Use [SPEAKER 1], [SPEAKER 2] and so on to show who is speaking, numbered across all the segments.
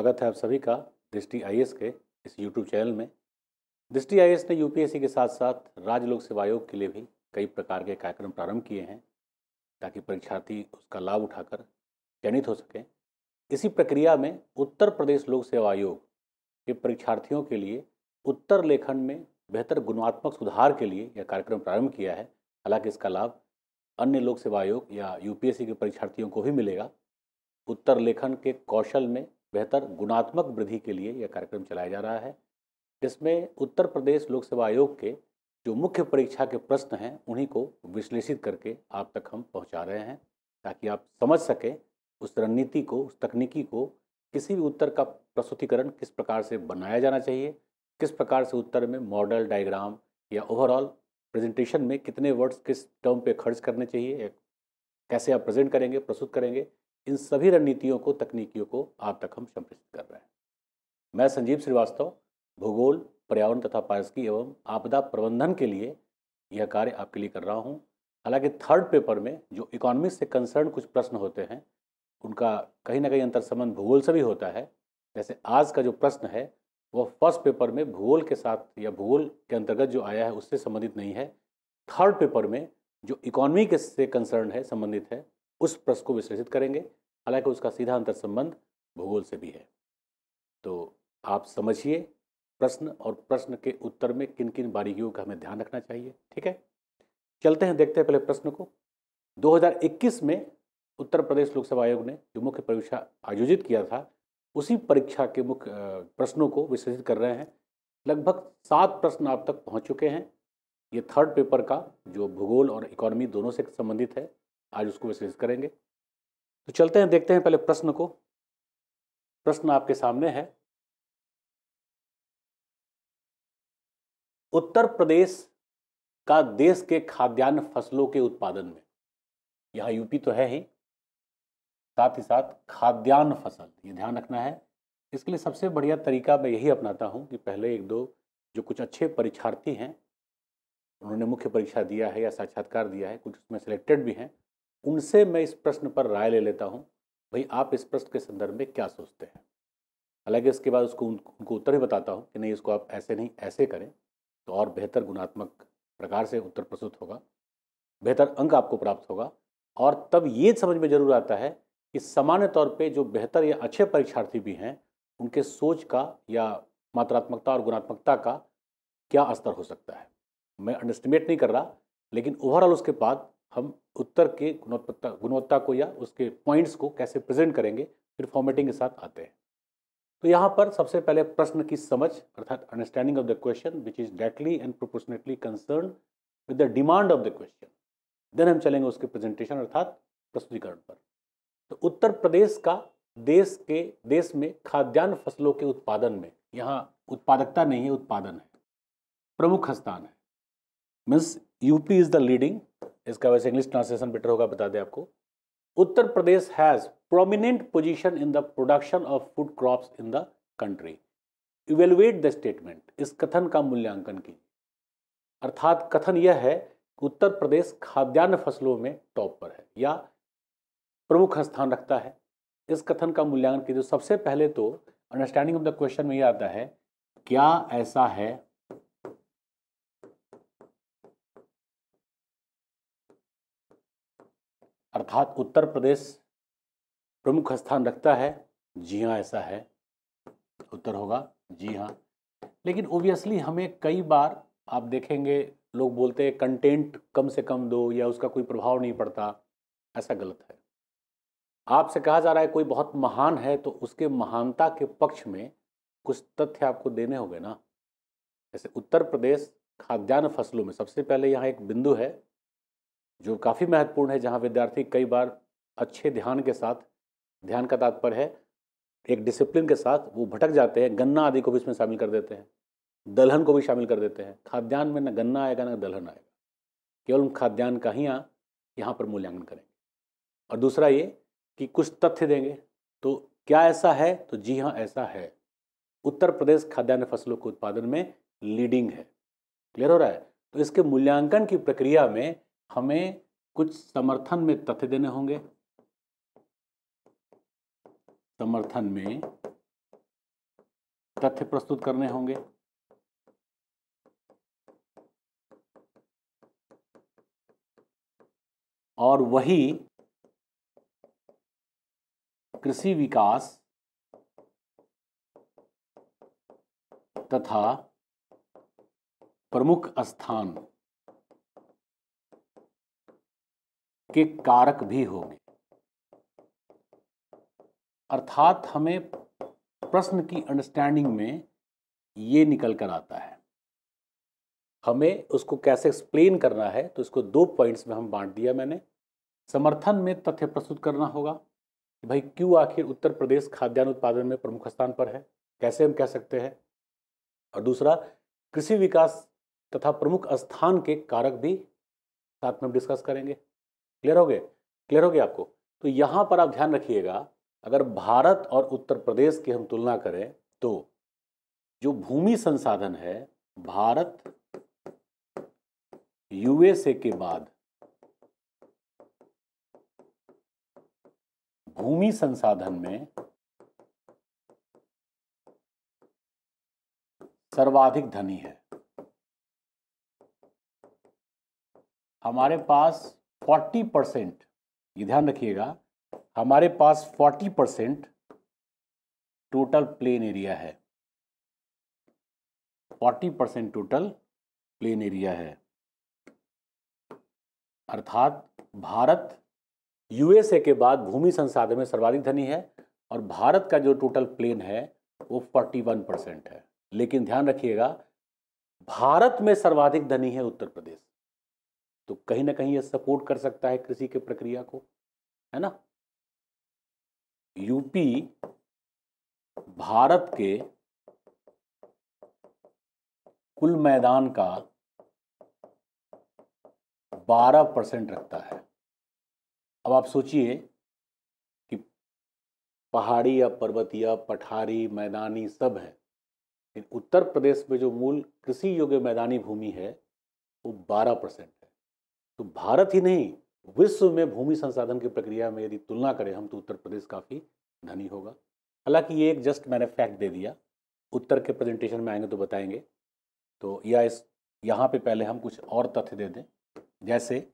[SPEAKER 1] स्वागत है आप सभी का दृष्टि आई के इस यूट्यूब चैनल में दृष्टि आई ने यूपीएससी के साथ साथ राज्य लोक सेवा आयोग के लिए भी कई प्रकार के कार्यक्रम प्रारंभ किए हैं ताकि परीक्षार्थी उसका लाभ उठाकर चयनित हो सकें इसी प्रक्रिया में उत्तर प्रदेश लोक सेवा आयोग के परीक्षार्थियों के लिए उत्तर लेखन में बेहतर गुणात्मक सुधार के लिए यह कार्यक्रम प्रारंभ किया है हालांकि इसका लाभ अन्य लोक सेवा आयोग या यूपीएससी के परीक्षार्थियों को भी मिलेगा उत्तर लेखन के कौशल में बेहतर गुणात्मक वृद्धि के लिए यह कार्यक्रम चलाया जा रहा है जिसमें उत्तर प्रदेश लोक सेवा आयोग के जो मुख्य परीक्षा के प्रश्न हैं उन्हीं को विश्लेषित करके आप तक हम पहुंचा रहे हैं ताकि आप समझ सकें उस रणनीति को उस तकनीकी को किसी भी उत्तर का प्रस्तुतिकरण किस प्रकार से बनाया जाना चाहिए किस प्रकार से उत्तर में मॉडल डायग्राम या ओवरऑल प्रेजेंटेशन में कितने वर्ड्स किस टर्म पे खर्च करने चाहिए कैसे आप प्रेजेंट करेंगे प्रस्तुत करेंगे इन सभी रणनीतियों को तकनीकियों को आप तक हम संप्रेषित कर रहे हैं मैं संजीव श्रीवास्तव भूगोल पर्यावरण तथा पारिस्की एवं आपदा प्रबंधन के लिए यह कार्य आपके लिए कर रहा हूँ हालांकि थर्ड पेपर में जो इकोनॉमिक्स से कंसर्न कुछ प्रश्न होते हैं उनका कहीं ना कहीं अंतर संबंध भूगोल से भी होता है जैसे आज का जो प्रश्न है वह फर्स्ट पेपर में भूगोल के साथ या भूगोल के अंतर्गत जो आया है उससे संबंधित नहीं है थर्ड पेपर में जो इकोनॉमी के से कंसर्न है संबंधित है उस प्रश्न को विश्लेषित करेंगे हालांकि उसका सीधा अंतर संबंध भूगोल से भी है तो आप समझिए प्रश्न और प्रश्न के उत्तर में किन किन बारीकियों का हमें ध्यान रखना चाहिए ठीक है चलते हैं देखते हैं पहले प्रश्न को 2021 में उत्तर प्रदेश लोक सेवा आयोग ने जो मुख्य परीक्षा आयोजित किया था उसी परीक्षा के मुख्य प्रश्नों को विश्लेषित कर रहे हैं लगभग सात प्रश्न आप तक पहुंच चुके हैं ये थर्ड पेपर का जो भूगोल और इकोनॉमी दोनों से संबंधित है आज उसको विशेष करेंगे तो चलते हैं देखते हैं पहले प्रश्न को प्रश्न आपके सामने है
[SPEAKER 2] उत्तर प्रदेश
[SPEAKER 1] का देश के खाद्यान्न फसलों के उत्पादन में यहां यूपी तो है ही साथ ही साथ खाद्यान्न फसल ये ध्यान रखना है इसके लिए सबसे बढ़िया तरीका मैं यही अपनाता हूँ कि पहले एक दो जो कुछ अच्छे परीक्षार्थी हैं उन्होंने मुख्य परीक्षा दिया है या साक्षात्कार दिया है कुछ उसमें सिलेक्टेड भी हैं उनसे मैं इस प्रश्न पर राय ले लेता हूँ भाई आप इस प्रश्न के संदर्भ में क्या सोचते हैं हालांकि इसके बाद उसको उनको उत्तर ही बताता हूँ कि नहीं इसको आप ऐसे नहीं ऐसे करें तो और बेहतर गुणात्मक प्रकार से उत्तर प्रस्तुत होगा बेहतर अंक आपको प्राप्त होगा और तब ये समझ में जरूर आता है कि सामान्य तौर पे जो बेहतर या अच्छे परीक्षार्थी भी हैं उनके सोच का या मात्रात्मकता और गुणात्मकता का क्या स्तर हो सकता है मैं अंडरस्टिमेट नहीं कर रहा लेकिन ओवरऑल उसके बाद हम उत्तर के गुणवत्ता गुणवत्ता को या उसके पॉइंट्स को कैसे प्रेजेंट करेंगे फिर फॉर्मेटिंग के साथ आते हैं तो यहाँ पर सबसे पहले प्रश्न की समझ अर्थात understanding of the question which is directly and proportionately concern with the demand of the question then हम चलेंगे उसके प्रेजेंटेशन अर्थात प्रस्तुतिकरण पर तो उत्तर प्रदेश का देश के देश में खाद्यान्न फसलों के उत्पादन में यहाँ उत्पादकता नहीं है उत्पादन है प्रमुख स्थान है means UP is the leading इसका वैसे इंग्लिश ट्रांसलेशन बेटर होगा बता दें आपको Uttar Pradesh has prominent position in the production of food crops in the country evaluate the statement इस कथन का मूल्यांकन कीजिए अर्थात कथन यह है कि उत्तर प्रदेश खाद्यान्न फसलों में टॉप पर है या प्रमुख स्थान रखता है इस कथन का मूल्यांकन कीजिए सबसे पहले तो अंडरस्टैंडिंग ऑफ द क्वेश्चन में यह आता है क्या ऐसा है
[SPEAKER 2] अर्थात उत्तर प्रदेश
[SPEAKER 1] प्रमुख स्थान रखता है जी हाँ ऐसा है उत्तर होगा जी हाँ लेकिन ओबियसली हमें कई बार आप देखेंगे लोग बोलते हैं कंटेंट कम से कम दो या उसका कोई प्रभाव नहीं पड़ता ऐसा गलत है आपसे कहा जा रहा है कोई बहुत महान है तो उसके महानता के पक्ष में कुछ तथ्य आपको देने होंगे ना जैसे उत्तर प्रदेश खाद्यान्न फसलों में सबसे पहले यहाँ एक बिंदु है जो काफ़ी महत्वपूर्ण है जहाँ विद्यार्थी कई बार अच्छे ध्यान के साथ ध्यान का तात्पर्य है एक डिसिप्लिन के साथ वो भटक जाते हैं गन्ना आदि को भी इसमें शामिल कर देते हैं दलहन को भी शामिल कर देते हैं खाद्यान्न में न गन्ना आएगा न दलहन आएगा केवल हम खाद्यान्न का ही यहाँ यहाँ पर मूल्यांकन करेंगे और दूसरा ये कि कुछ तथ्य देंगे तो क्या ऐसा है तो जी हाँ ऐसा है उत्तर प्रदेश खाद्यान्न फसलों के उत्पादन में लीडिंग है क्लियर हो रहा है तो इसके मूल्यांकन की प्रक्रिया में हमें कुछ समर्थन में तथ्य देने होंगे समर्थन में
[SPEAKER 2] तथ्य प्रस्तुत करने होंगे और वही कृषि विकास तथा प्रमुख स्थान
[SPEAKER 1] के कारक भी होंगे अर्थात हमें प्रश्न की अंडरस्टैंडिंग में ये निकल कर आता है हमें उसको कैसे एक्सप्लेन करना है तो इसको दो पॉइंट्स में हम बांट दिया मैंने समर्थन में तथ्य प्रस्तुत करना होगा कि भाई क्यों आखिर उत्तर प्रदेश खाद्यान्न उत्पादन में प्रमुख स्थान पर है कैसे हम कह सकते हैं और दूसरा कृषि विकास तथा प्रमुख स्थान के कारक भी साथ में हम डिस्कस करेंगे क्लियर हो गए क्लियर हो गया आपको तो यहाँ पर आप ध्यान रखिएगा अगर भारत और उत्तर प्रदेश की हम तुलना करें तो जो भूमि संसाधन है भारत यूएसए के बाद
[SPEAKER 2] भूमि संसाधन में सर्वाधिक धनी है
[SPEAKER 1] हमारे पास फोर्टी परसेंट ये ध्यान रखिएगा हमारे पास forty percent total plain area है forty percent total plain area है अर्थात भारत यूएसए के बाद भूमि संसाधन में सर्वाधिक धनी है और भारत का जो टोटल प्लेन है वो फोर्टी वन परसेंट है लेकिन ध्यान रखिएगा भारत में सर्वाधिक धनी है उत्तर प्रदेश तो कहीं ना कहीं ये सपोर्ट कर सकता है कृषि के प्रक्रिया को है ना
[SPEAKER 2] यूपी भारत के कुल मैदान का
[SPEAKER 1] 12 परसेंट रखता है अब आप सोचिए कि पहाड़ी या पर्वतीय पठारी मैदानी सब है लेकिन उत्तर प्रदेश में जो मूल कृषि योग्य मैदानी भूमि है वो 12 परसेंट तो भारत ही नहीं विश्व में भूमि संसाधन की प्रक्रिया में यदि तुलना करें हम तो उत्तर प्रदेश काफ़ी धनी होगा हालांकि ये एक जस्ट मैंने फैक्ट दे दिया उत्तर के प्रेजेंटेशन में आएंगे तो बताएंगे तो या इस यहाँ पे पहले हम कुछ और तथ्य दे दें जैसे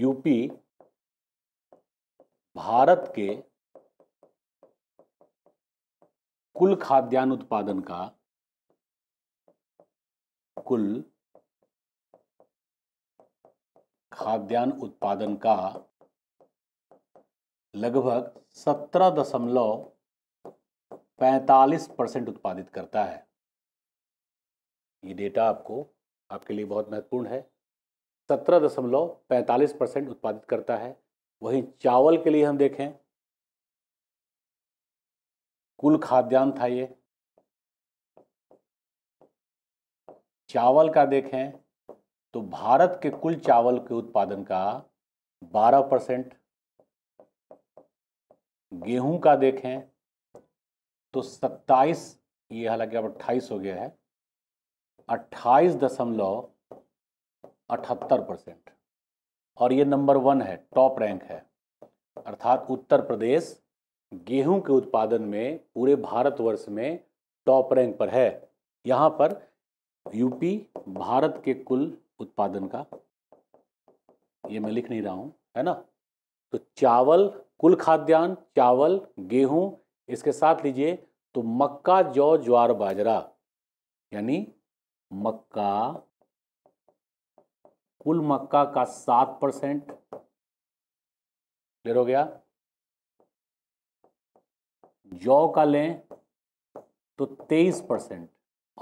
[SPEAKER 1] यूपी
[SPEAKER 2] भारत के कुल खाद्यान्न उत्पादन का कुल खाद्यान्न उत्पादन का
[SPEAKER 1] लगभग सत्रह दशमलव पैंतालीस परसेंट उत्पादित करता है ये डेटा आपको आपके लिए बहुत महत्वपूर्ण है सत्रह दशमलव पैंतालीस परसेंट उत्पादित करता है वहीं चावल के लिए हम देखें कुल खाद्यान्न था ये चावल का देखें तो भारत के कुल चावल के उत्पादन का 12 परसेंट गेहूं का देखें तो 27 ये हालांकि अब 28 हो गया है अट्ठाईस दशमलव अठहत्तर परसेंट और ये नंबर वन है टॉप रैंक है अर्थात उत्तर प्रदेश गेहूं के उत्पादन में पूरे भारतवर्ष में टॉप रैंक पर है यहाँ पर यूपी भारत के कुल उत्पादन का ये मैं लिख नहीं रहा हूँ है ना तो चावल कुल खाद्यान्न चावल गेहूं इसके साथ लीजिए तो मक्का जौ ज्वार बाजरा यानी मक्का कुल मक्का का सात परसेंट क्लियर हो गया जौ का लें तो तेईस परसेंट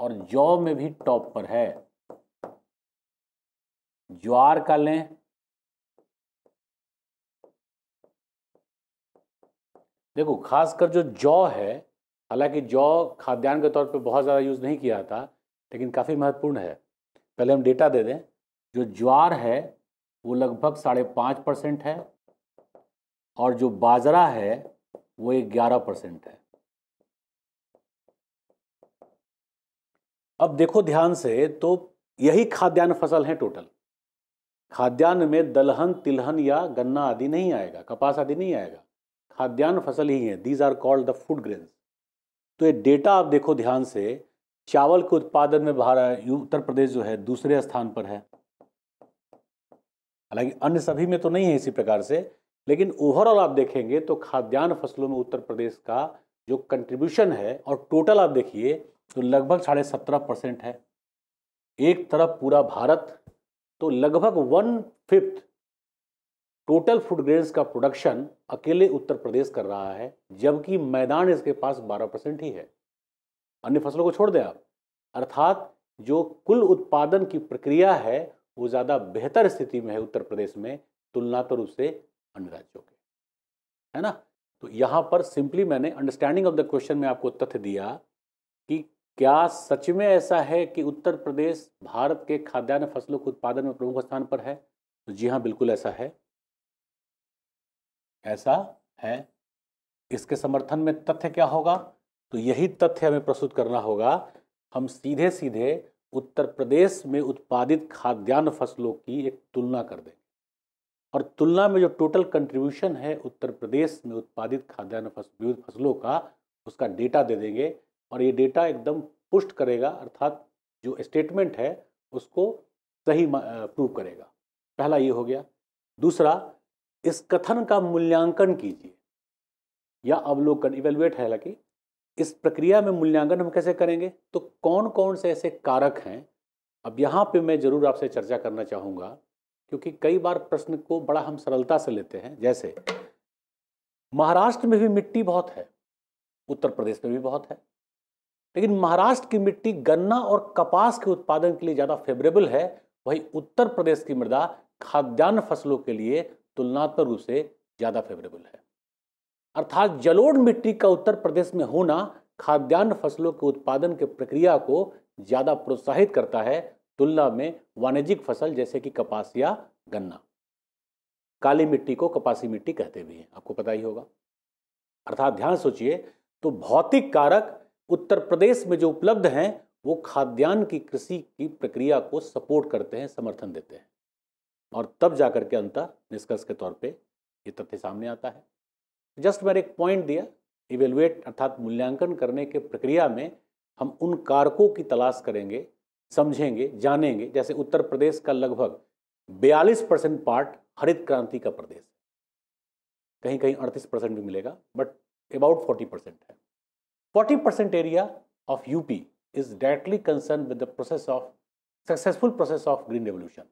[SPEAKER 1] और जौ में भी टॉप पर है
[SPEAKER 2] ज्वार का लें
[SPEAKER 1] देखो खासकर जो जौ है हालांकि जौ खाद्यान्न के तौर पे बहुत ज़्यादा यूज़ नहीं किया था लेकिन काफ़ी महत्वपूर्ण है पहले हम डेटा दे दें जो ज्वार है वो लगभग साढ़े पाँच परसेंट है और जो बाजरा है वो ग्यारह परसेंट है अब देखो ध्यान से तो यही खाद्यान्न फसल है टोटल खाद्यान्न में दलहन तिलहन या गन्ना आदि नहीं आएगा कपास आदि नहीं आएगा खाद्यान्न फसल ही है these are called the food grains तो ये डेटा आप देखो ध्यान से चावल के उत्पादन में भारत उत्तर प्रदेश जो है दूसरे स्थान पर है हालांकि अन्य सभी में तो नहीं है इसी प्रकार से लेकिन ओवरऑल आप देखेंगे तो खाद्यान्न फसलों में उत्तर प्रदेश का जो कंट्रीब्यूशन है और टोटल आप देखिए तो लगभग साढ़े सत्रह परसेंट है एक तरफ पूरा भारत तो लगभग one fifth total food grains का प्रोडक्शन अकेले उत्तर प्रदेश कर रहा है जबकि मैदान इसके पास 12 परसेंट ही है अन्य फसलों को छोड़ दें आप अर्थात जो कुल उत्पादन की प्रक्रिया है वो ज़्यादा बेहतर स्थिति में है उत्तर प्रदेश में तुलनात्मक रूप से अन्य राज्यों के है ना तो यहाँ पर सिंपली मैंने अंडरस्टैंडिंग ऑफ द क्वेश्चन में आपको तथ्य दिया कि क्या सच में ऐसा है कि उत्तर प्रदेश भारत के खाद्यान्न फसलों के उत्पादन में प्रमुख स्थान पर है तो जी हाँ बिल्कुल ऐसा है ऐसा है इसके समर्थन में तथ्य क्या होगा तो यही तथ्य हमें प्रस्तुत करना होगा हम सीधे सीधे उत्तर प्रदेश में उत्पादित खाद्यान्न फसलों की एक तुलना कर दें और तुलना में जो टोटल कंट्रीब्यूशन है उत्तर प्रदेश में उत्पादित खाद्यान्न फसल विविध फसलों का उसका डेटा दे देंगे और ये डेटा एकदम पुष्ट करेगा अर्थात जो स्टेटमेंट है उसको सही प्रूव करेगा पहला ये हो गया दूसरा इस कथन का मूल्यांकन कीजिए या अवलोकन इवेलुएट है हालांकि इस प्रक्रिया में मूल्यांकन हम कैसे करेंगे तो कौन कौन से ऐसे कारक हैं अब यहाँ पे मैं ज़रूर आपसे चर्चा करना चाहूँगा क्योंकि कई बार प्रश्न को बड़ा हम सरलता से लेते हैं जैसे महाराष्ट्र में भी मिट्टी बहुत है उत्तर प्रदेश में भी बहुत है लेकिन महाराष्ट्र की मिट्टी गन्ना और कपास के उत्पादन के लिए ज़्यादा फेवरेबल है वहीं उत्तर प्रदेश की मृदा खाद्यान्न फसलों के लिए तुलनात्मक रूप से ज़्यादा फेवरेबल है अर्थात जलोढ़ मिट्टी का उत्तर प्रदेश में होना खाद्यान्न फसलों के उत्पादन के प्रक्रिया को ज़्यादा प्रोत्साहित करता है तुलना में वाणिज्यिक फसल जैसे कि कपास या गन्ना काली मिट्टी को कपासी मिट्टी कहते भी हैं आपको पता ही होगा अर्थात ध्यान सोचिए तो भौतिक कारक उत्तर प्रदेश में जो उपलब्ध हैं वो खाद्यान्न की कृषि की प्रक्रिया को सपोर्ट करते हैं समर्थन देते हैं और तब जाकर के अंतर निष्कर्ष के तौर पे ये तथ्य सामने आता है जस्ट मैंने एक पॉइंट दिया इवेलुएट अर्थात मूल्यांकन करने के प्रक्रिया में हम उन कारकों की तलाश करेंगे समझेंगे जानेंगे जैसे उत्तर प्रदेश का लगभग बयालीस परसेंट पार्ट हरित क्रांति का प्रदेश कहीं कहीं अड़तीस परसेंट भी मिलेगा बट अबाउट फोर्टी परसेंट है percent area of UP is directly concerned with the process of successful process of green revolution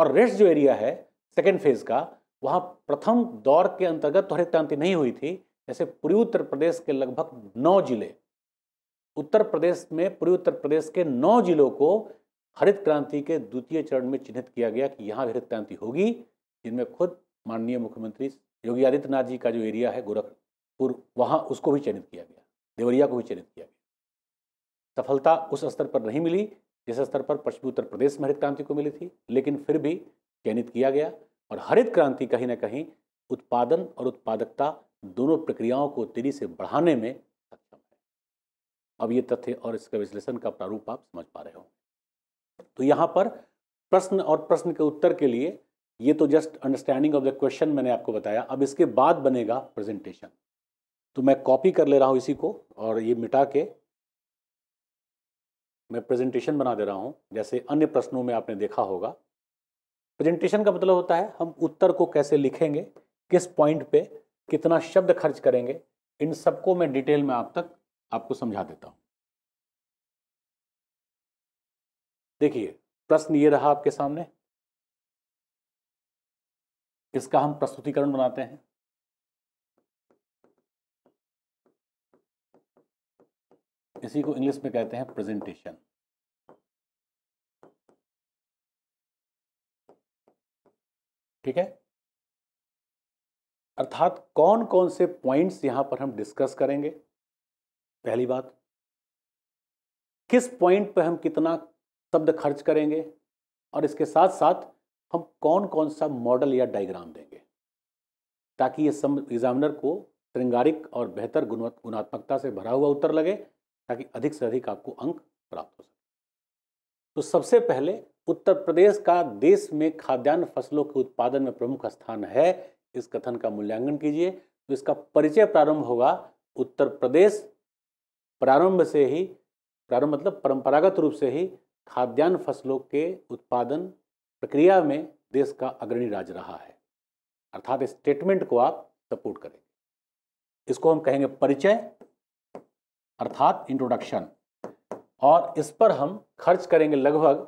[SPEAKER 1] और रेस्ट जो एरिया है सेकेंड फेज का वहाँ प्रथम दौर के अंतर्गत हरित क्रांति नहीं हुई थी जैसे पूर्वी उत्तर प्रदेश के लगभग नौ जिले उत्तर प्रदेश में पूर्वी उत्तर प्रदेश के नौ जिलों को हरित क्रांति के द्वितीय चरण में चिन्हित किया गया कि यहाँ हरित क्रांति होगी जिनमें खुद माननीय मुख्यमंत्री योगी आदित्यनाथ जी का जो एरिया है गोरखपुर वहाँ उसको भी चिन्हित किया गया देवरिया को भी चयनित किया गया सफलता उस स्तर पर नहीं मिली जिस स्तर पर पश्चिमी उत्तर प्रदेश में हरित क्रांति को मिली थी लेकिन फिर भी चयनित किया गया और हरित क्रांति कहीं ना कहीं उत्पादन और उत्पादकता दोनों प्रक्रियाओं को तेजी से बढ़ाने में सक्षम है अब ये तथ्य और इसका विश्लेषण का प्रारूप आप समझ पा रहे हो तो यहाँ पर प्रश्न और प्रश्न के उत्तर के लिए ये तो just understanding of the question मैंने आपको बताया अब इसके बाद बनेगा प्रेजेंटेशन तो मैं कॉपी कर ले रहा हूँ इसी को और ये मिटा के मैं प्रेजेंटेशन बना दे रहा हूँ जैसे अन्य प्रश्नों में आपने देखा होगा प्रेजेंटेशन का मतलब होता है हम उत्तर को कैसे लिखेंगे किस पॉइंट पे कितना शब्द खर्च करेंगे इन सबको मैं डिटेल में आप
[SPEAKER 2] तक आपको समझा देता हूँ देखिए प्रश्न ये रहा आपके सामने इसका हम प्रस्तुतिकरण बनाते हैं इसी को इंग्लिश में कहते हैं प्रेजेंटेशन ठीक है
[SPEAKER 1] अर्थात कौन कौन से पॉइंट्स यहां पर हम डिस्कस करेंगे पहली बात किस पॉइंट पर हम कितना शब्द खर्च करेंगे और इसके साथ साथ हम कौन कौन सा मॉडल या डायग्राम देंगे ताकि ये एग्जामिनर को श्रृंगारिक और बेहतर गुणात्मकता से भरा हुआ उत्तर लगे ताकि अधिक से अधिक आपको अंक प्राप्त हो सके तो सबसे पहले उत्तर प्रदेश का देश में खाद्यान्न फसलों के उत्पादन में प्रमुख स्थान है इस कथन का मूल्यांकन कीजिए तो इसका परिचय प्रारंभ होगा उत्तर प्रदेश प्रारंभ से ही प्रारंभ मतलब परंपरागत रूप से ही खाद्यान्न फसलों के उत्पादन प्रक्रिया में देश का अग्रणी राज्य रहा है अर्थात स्टेटमेंट को आप सपोर्ट करेंगे इसको हम कहेंगे परिचय अर्थात इंट्रोडक्शन और इस पर हम खर्च करेंगे लगभग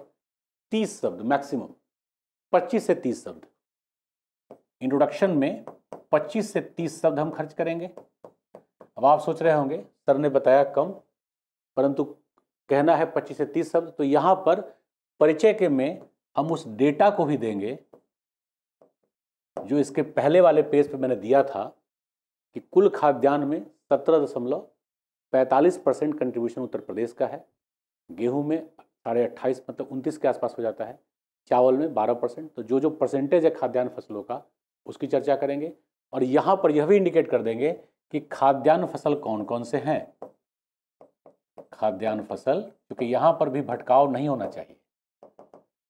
[SPEAKER 1] तीस शब्द मैक्सिमम पच्चीस से तीस शब्द इंट्रोडक्शन में पच्चीस से तीस शब्द हम खर्च करेंगे अब आप सोच रहे होंगे सर ने बताया कम परंतु कहना है पच्चीस से तीस शब्द तो यहाँ पर परिचय के में हम उस डेटा को भी देंगे जो इसके पहले वाले पेज पे मैंने दिया था कि कुल खाद्यान्न में सत्रह दशमलव पैंतालीस परसेंट कंट्रीब्यूशन उत्तर प्रदेश का है गेहूं में साढ़े अट्ठाईस मतलब उनतीस के आसपास हो जाता है चावल में बारह परसेंट तो जो जो परसेंटेज है खाद्यान्न फसलों का उसकी चर्चा करेंगे और यहाँ पर यह भी इंडिकेट कर देंगे कि खाद्यान्न फसल कौन कौन से हैं खाद्यान्न फसल क्योंकि यहाँ पर भी भटकाव नहीं होना चाहिए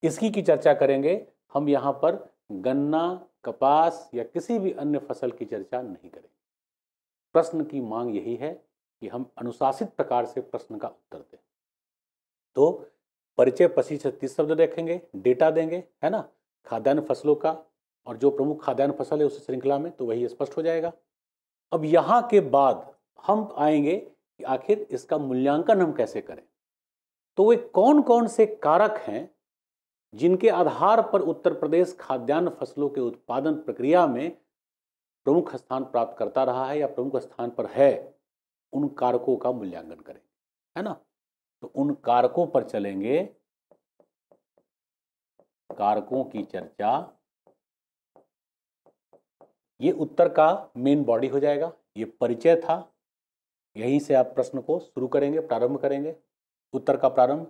[SPEAKER 1] इसकी की चर्चा करेंगे हम यहाँ पर गन्ना कपास या किसी भी अन्य फसल की चर्चा नहीं करेंगे प्रश्न की मांग यही है कि हम अनुशासित प्रकार से प्रश्न का उत्तर दें तो परिचय पच्चीस छत्तीस शब्द देखेंगे डेटा देंगे है ना खाद्यान्न फसलों का और जो प्रमुख खाद्यान्न फसल है उस श्रृंखला में तो वही स्पष्ट हो जाएगा अब यहाँ के बाद हम आएंगे कि आखिर इसका मूल्यांकन हम कैसे करें तो वे कौन कौन से कारक हैं जिनके आधार पर उत्तर प्रदेश खाद्यान्न फसलों के उत्पादन प्रक्रिया में प्रमुख स्थान प्राप्त करता रहा है या प्रमुख स्थान पर है उन कारकों का मूल्यांकन करेंगे है ना तो उन कारकों पर चलेंगे कारकों की चर्चा ये उत्तर का मेन बॉडी हो जाएगा ये परिचय था यहीं से आप प्रश्न को शुरू करेंगे प्रारंभ करेंगे उत्तर का प्रारंभ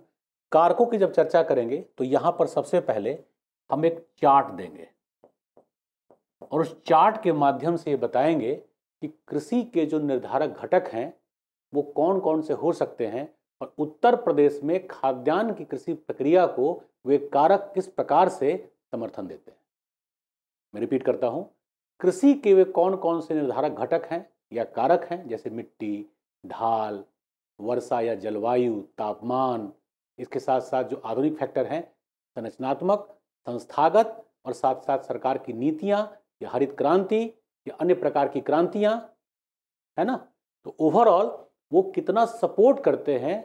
[SPEAKER 1] कारकों की जब चर्चा करेंगे तो यहां पर सबसे पहले हम एक चार्ट देंगे और उस चार्ट के माध्यम से ये बताएंगे कि कृषि के जो निर्धारक घटक हैं वो कौन कौन से हो सकते हैं और उत्तर प्रदेश में खाद्यान्न की कृषि प्रक्रिया को वे कारक किस प्रकार से समर्थन देते हैं मैं रिपीट करता हूँ कृषि के वे कौन कौन से निर्धारक घटक हैं या कारक हैं जैसे मिट्टी ढाल वर्षा या जलवायु तापमान इसके साथ साथ जो आधुनिक फैक्टर हैं संरचनात्मक संस्थागत और साथ साथ सरकार की नीतियाँ या हरित क्रांति या अन्य प्रकार की क्रांतियां है ना तो ओवरऑल वो कितना सपोर्ट करते हैं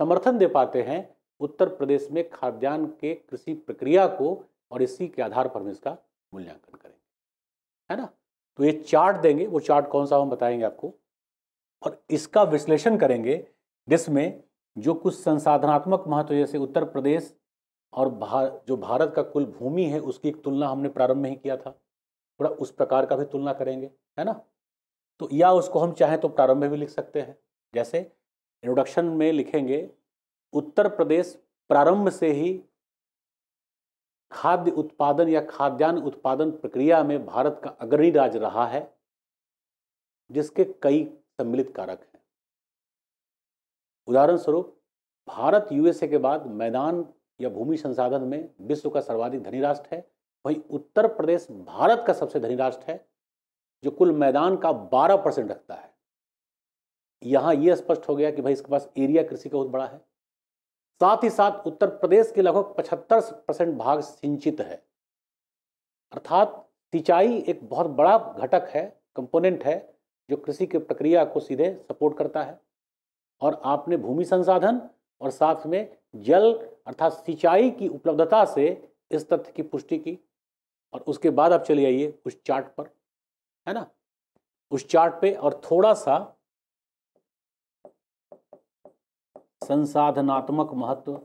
[SPEAKER 1] समर्थन दे पाते हैं उत्तर प्रदेश में खाद्यान्न के कृषि प्रक्रिया को और इसी के आधार पर हम इसका मूल्यांकन करेंगे है ना तो ये चार्ट देंगे वो चार्ट कौन सा हम बताएंगे आपको और इसका विश्लेषण करेंगे जिसमें जो कुछ संसाधनात्मक महत्व जैसे उत्तर प्रदेश और भार, जो भारत का कुल भूमि है उसकी एक तुलना हमने प्रारंभ में ही किया था थोड़ा उस प्रकार का भी तुलना करेंगे है ना तो या उसको हम चाहें तो प्रारंभ में भी लिख सकते हैं जैसे इंट्रोडक्शन में लिखेंगे उत्तर प्रदेश प्रारंभ से ही खाद्य उत्पादन या खाद्यान्न उत्पादन प्रक्रिया में भारत का अग्रणी राज्य रहा है जिसके कई सम्मिलित कारक हैं उदाहरण स्वरूप भारत यूएसए के बाद मैदान या भूमि संसाधन में विश्व का सर्वाधिक धनी राष्ट्र है वहीं उत्तर प्रदेश भारत का सबसे धनी राष्ट्र है जो कुल मैदान का 12 परसेंट रखता है यहाँ यह स्पष्ट हो गया कि भाई इसके पास एरिया कृषि का बहुत बड़ा है साथ ही साथ उत्तर प्रदेश के लगभग पचहत्तर परसेंट भाग सिंचित है अर्थात सिंचाई एक बहुत बड़ा घटक है कंपोनेंट है जो कृषि की प्रक्रिया को सीधे सपोर्ट करता है और आपने भूमि संसाधन और साथ में जल अर्थात सिंचाई की उपलब्धता से इस तथ्य की पुष्टि की और उसके बाद आप चले आइए उस चार्ट पर है ना उस चार्ट पे और थोड़ा सा संसाधनात्मक महत्व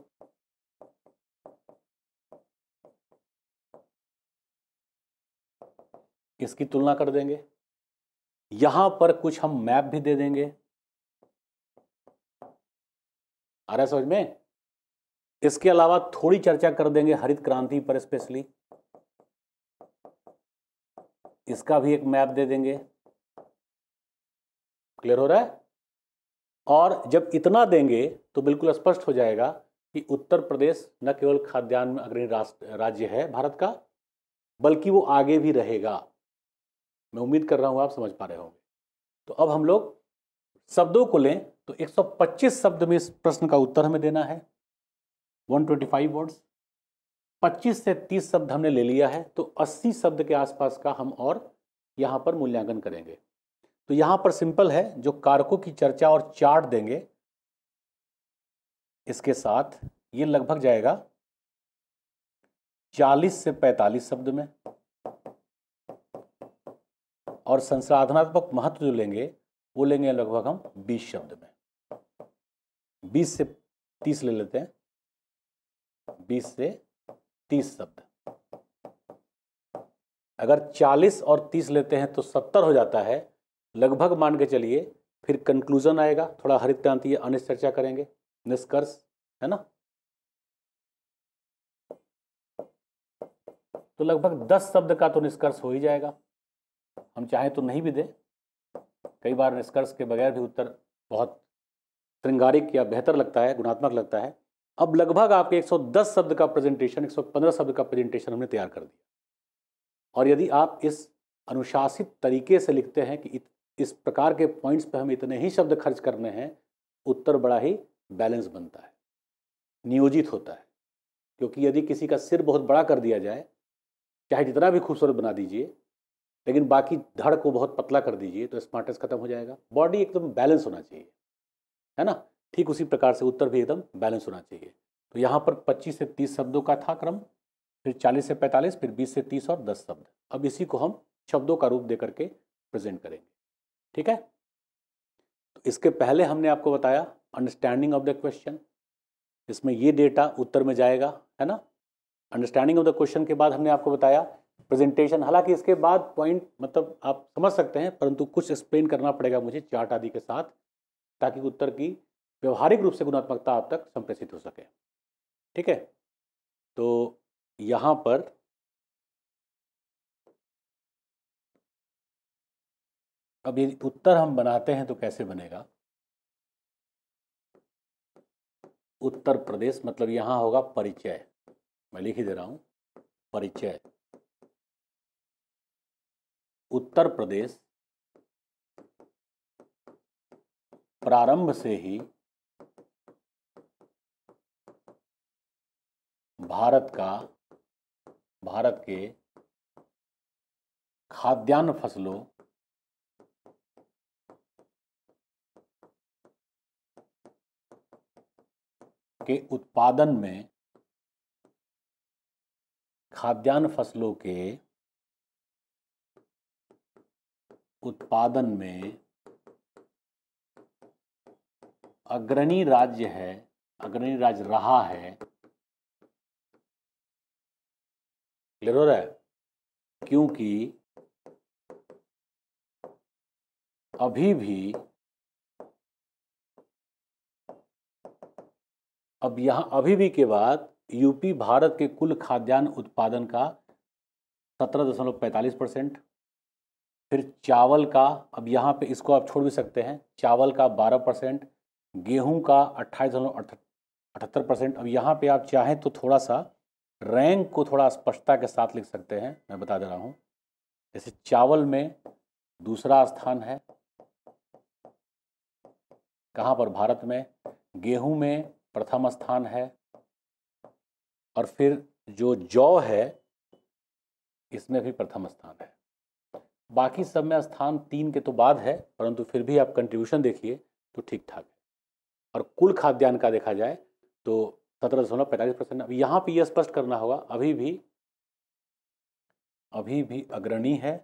[SPEAKER 1] इसकी तुलना कर देंगे यहां पर कुछ हम मैप भी दे देंगे आ रहा समझ में इसके अलावा थोड़ी चर्चा कर देंगे हरित क्रांति पर स्पेशली इसका भी एक मैप दे देंगे क्लियर हो रहा है और जब इतना देंगे तो बिल्कुल स्पष्ट हो जाएगा कि उत्तर प्रदेश न केवल खाद्यान्न में अग्रणी राज्य है भारत का बल्कि वो आगे भी रहेगा मैं उम्मीद कर रहा हूँ आप समझ पा रहे होंगे तो अब हम लोग शब्दों को लें तो 125 शब्द में इस प्रश्न का उत्तर हमें देना है 125 वर्ड्स 25 से 30 शब्द हमने ले लिया है तो 80 शब्द के आसपास का हम और यहाँ पर मूल्यांकन करेंगे तो यहाँ पर सिंपल है जो कारकों की चर्चा और चार्ट देंगे इसके साथ ये लगभग जाएगा 40 से 45 शब्द में और संसाधनात्मक महत्व जो लेंगे वो लेंगे लगभग हम 20 शब्द में 20 से 30 ले लेते हैं 20 से तीस शब्द अगर चालीस और तीस लेते हैं तो सत्तर हो जाता है लगभग मान के चलिए फिर कंक्लूजन आएगा थोड़ा हरित क्रांति अन्य चर्चा करेंगे निष्कर्ष है ना तो लगभग दस शब्द का तो निष्कर्ष हो ही जाएगा हम चाहें तो नहीं भी दें कई बार निष्कर्ष के बगैर भी उत्तर बहुत श्रृंगारिक या बेहतर लगता है गुणात्मक लगता है अब लगभग आपके 110 शब्द का प्रेजेंटेशन 115 शब्द का प्रेजेंटेशन हमने तैयार कर दिया और यदि आप इस अनुशासित तरीके से लिखते हैं कि इस प्रकार के पॉइंट्स पर हम इतने ही शब्द खर्च करने हैं उत्तर बड़ा ही बैलेंस बनता है नियोजित होता है क्योंकि यदि किसी का सिर बहुत बड़ा कर दिया जाए चाहे जितना भी खूबसूरत बना दीजिए लेकिन बाकी धड़ को बहुत पतला कर दीजिए तो स्मार्टनेस खत्म हो जाएगा बॉडी एकदम बैलेंस होना चाहिए है ना ठीक उसी प्रकार से उत्तर भी एकदम बैलेंस होना चाहिए तो यहाँ पर 25 से 30 शब्दों का था क्रम फिर 40 से 45 फिर 20 से 30 और 10 शब्द अब इसी को हम शब्दों का रूप दे करके प्रेजेंट करेंगे ठीक है तो इसके पहले हमने आपको बताया अंडरस्टैंडिंग ऑफ द क्वेश्चन इसमें ये डेटा उत्तर में जाएगा है ना अंडरस्टैंडिंग ऑफ द क्वेश्चन के बाद हमने आपको बताया प्रेजेंटेशन हालांकि इसके बाद पॉइंट मतलब आप समझ सकते हैं परंतु कुछ एक्सप्लेन करना पड़ेगा मुझे चार्ट आदि के साथ ताकि उत्तर की व्यवहारिक रूप से गुणात्मकता आप तक संप्रेषित हो सके ठीक है
[SPEAKER 2] तो यहां पर अब यदि उत्तर हम बनाते हैं तो कैसे बनेगा उत्तर प्रदेश मतलब यहां होगा परिचय मैं लिख ही दे रहा हूं परिचय उत्तर प्रदेश प्रारंभ से ही भारत का भारत के खाद्यान्न फसलों के उत्पादन में खाद्यान्न फसलों के
[SPEAKER 1] उत्पादन में अग्रणी राज्य है अग्रणी राज्य रहा है
[SPEAKER 2] क्लियर हो रहा है क्योंकि अभी भी
[SPEAKER 1] अब यहाँ अभी भी के बाद यूपी भारत के कुल खाद्यान्न उत्पादन का सत्रह दशमलव पैंतालीस परसेंट फिर चावल का अब यहाँ पे इसको आप छोड़ भी सकते हैं चावल का 12 परसेंट गेहूँ का अट्ठाईस दशमलव अठहत्तर परसेंट अब यहाँ पे आप चाहें तो थोड़ा सा रैंक को थोड़ा स्पष्टता के साथ लिख सकते हैं मैं बता दे रहा हूँ जैसे चावल में दूसरा स्थान है कहाँ पर भारत में गेहूं में प्रथम स्थान है और फिर जो जौ है इसमें भी प्रथम स्थान है बाकी सब में स्थान तीन के तो बाद है परंतु फिर भी आप कंट्रीब्यूशन देखिए तो ठीक ठाक है और कुल खाद्यान्न का देखा जाए तो सत्रह दशमलव पैंतालीस परसेंट अब यहाँ पर यह स्पष्ट करना होगा अभी भी अभी भी अग्रणी है